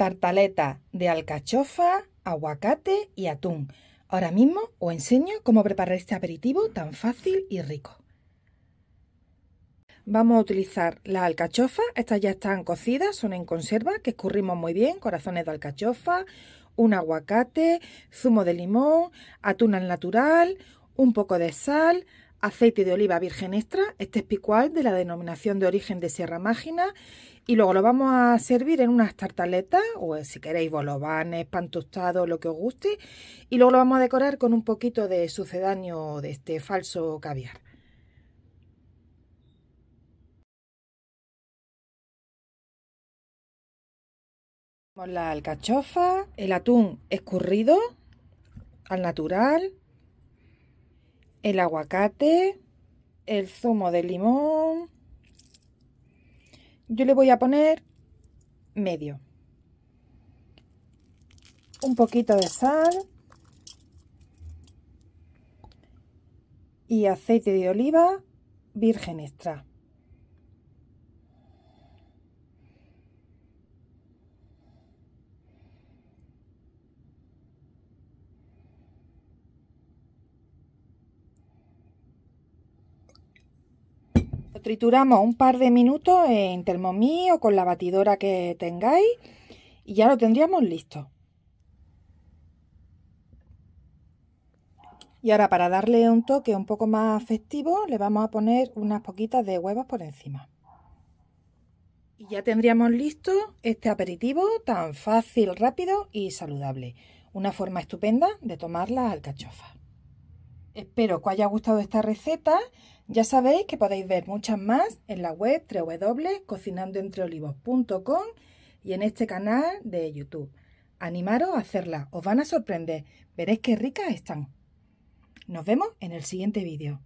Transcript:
tartaleta de alcachofa, aguacate y atún. Ahora mismo os enseño cómo preparar este aperitivo tan fácil y rico. Vamos a utilizar la alcachofa, estas ya están cocidas, son en conserva, que escurrimos muy bien, corazones de alcachofa, un aguacate, zumo de limón, atún al natural, un poco de sal, aceite de oliva virgen extra, este es picual de la denominación de origen de Sierra Mágina y luego lo vamos a servir en unas tartaletas o eh, si queréis bolovanes, pan tostado, lo que os guste y luego lo vamos a decorar con un poquito de sucedáneo de este falso caviar. La alcachofa, el atún escurrido al natural, el aguacate, el zumo de limón. Yo le voy a poner medio. Un poquito de sal. Y aceite de oliva virgen extra. trituramos un par de minutos en termomí o con la batidora que tengáis y ya lo tendríamos listo. Y ahora para darle un toque un poco más festivo le vamos a poner unas poquitas de huevos por encima. Y ya tendríamos listo este aperitivo tan fácil, rápido y saludable. Una forma estupenda de tomar las alcachofas. Espero que os haya gustado esta receta. Ya sabéis que podéis ver muchas más en la web www.cocinandoentreolivos.com y en este canal de YouTube. Animaros a hacerla, os van a sorprender. Veréis qué ricas están. Nos vemos en el siguiente vídeo.